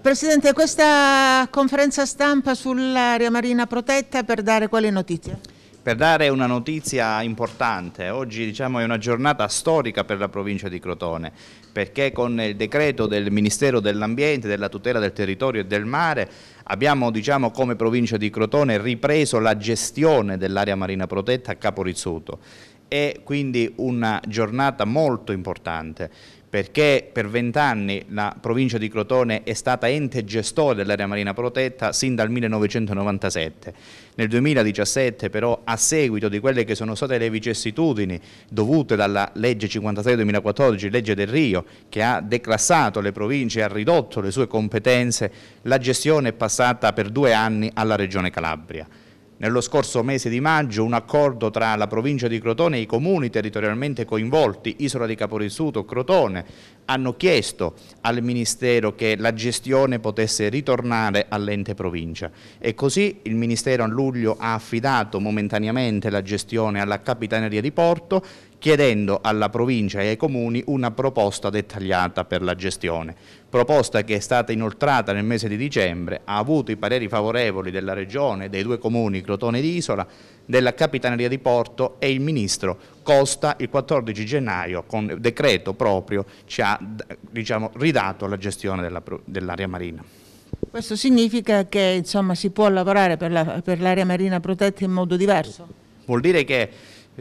Presidente, questa conferenza stampa sull'area marina protetta per dare quali notizie? Per dare una notizia importante, oggi diciamo, è una giornata storica per la provincia di Crotone, perché con il decreto del Ministero dell'Ambiente, della tutela del territorio e del mare, abbiamo diciamo, come provincia di Crotone ripreso la gestione dell'area marina protetta a Caporizzuto è quindi una giornata molto importante perché per vent'anni la provincia di Crotone è stata ente gestore dell'area marina protetta sin dal 1997. Nel 2017 però a seguito di quelle che sono state le vicissitudini dovute dalla legge 56 2014, legge del Rio, che ha declassato le province e ha ridotto le sue competenze, la gestione è passata per due anni alla regione Calabria nello scorso mese di maggio un accordo tra la provincia di Crotone e i comuni territorialmente coinvolti, Isola di Caporissuto, Crotone, hanno chiesto al Ministero che la gestione potesse ritornare all'ente provincia e così il Ministero a luglio ha affidato momentaneamente la gestione alla Capitaneria di Porto chiedendo alla provincia e ai comuni una proposta dettagliata per la gestione. Proposta che è stata inoltrata nel mese di dicembre, ha avuto i pareri favorevoli della Regione, dei due comuni Crotone di Isola, della Capitaneria di Porto e il Ministro Costa il 14 gennaio con decreto proprio ci ha diciamo, ridato la gestione dell'area dell marina. Questo significa che insomma, si può lavorare per l'area la, marina protetta in modo diverso? Vuol dire che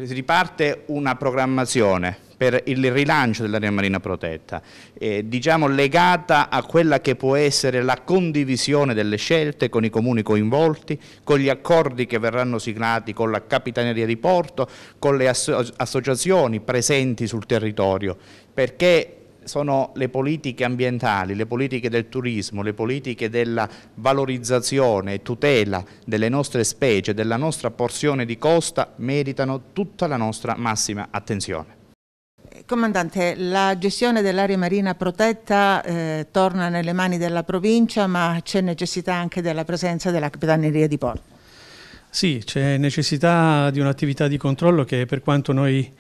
si riparte una programmazione per il rilancio dell'area marina protetta, eh, diciamo legata a quella che può essere la condivisione delle scelte con i comuni coinvolti, con gli accordi che verranno siglati con la Capitaneria di Porto, con le asso associazioni presenti sul territorio, perché sono le politiche ambientali, le politiche del turismo, le politiche della valorizzazione e tutela delle nostre specie, della nostra porzione di costa, meritano tutta la nostra massima attenzione. Comandante, la gestione dell'area marina protetta eh, torna nelle mani della provincia, ma c'è necessità anche della presenza della Capitaneria di Porto. Sì, c'è necessità di un'attività di controllo che per quanto noi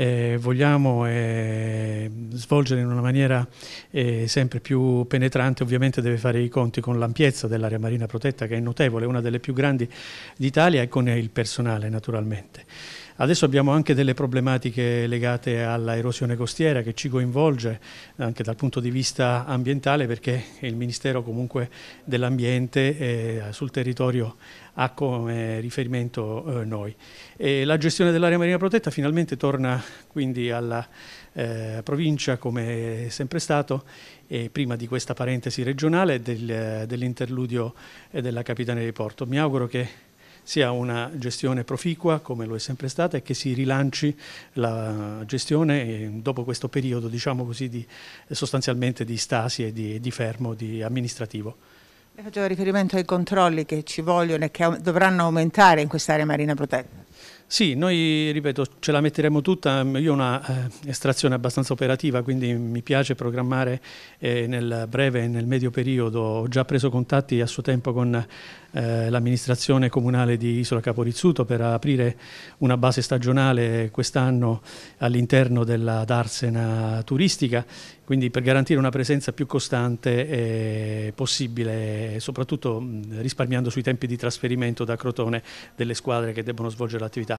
eh, vogliamo eh, svolgere in una maniera eh, sempre più penetrante ovviamente deve fare i conti con l'ampiezza dell'area marina protetta che è notevole, una delle più grandi d'Italia e con il personale naturalmente. Adesso abbiamo anche delle problematiche legate alla erosione costiera che ci coinvolge anche dal punto di vista ambientale perché il Ministero comunque dell'Ambiente eh, sul territorio ha come riferimento eh, noi. E la gestione dell'area marina protetta finalmente torna quindi alla eh, provincia come è sempre stato eh, prima di questa parentesi regionale del, dell'interludio eh, della Capitania di Porto. Mi auguro che sia una gestione proficua, come lo è sempre stata, e che si rilanci la gestione dopo questo periodo, diciamo così, di, sostanzialmente di stasi e di, di fermo di amministrativo. Facevo riferimento ai controlli che ci vogliono e che dovranno aumentare in quest'area marina protetta. Sì, noi ripeto ce la metteremo tutta, io ho una eh, estrazione abbastanza operativa quindi mi piace programmare eh, nel breve e nel medio periodo, ho già preso contatti a suo tempo con eh, l'amministrazione comunale di Isola Caporizzuto per aprire una base stagionale quest'anno all'interno della Darsena turistica quindi per garantire una presenza più costante possibile, soprattutto risparmiando sui tempi di trasferimento da Crotone delle squadre che debbono svolgere l'attività.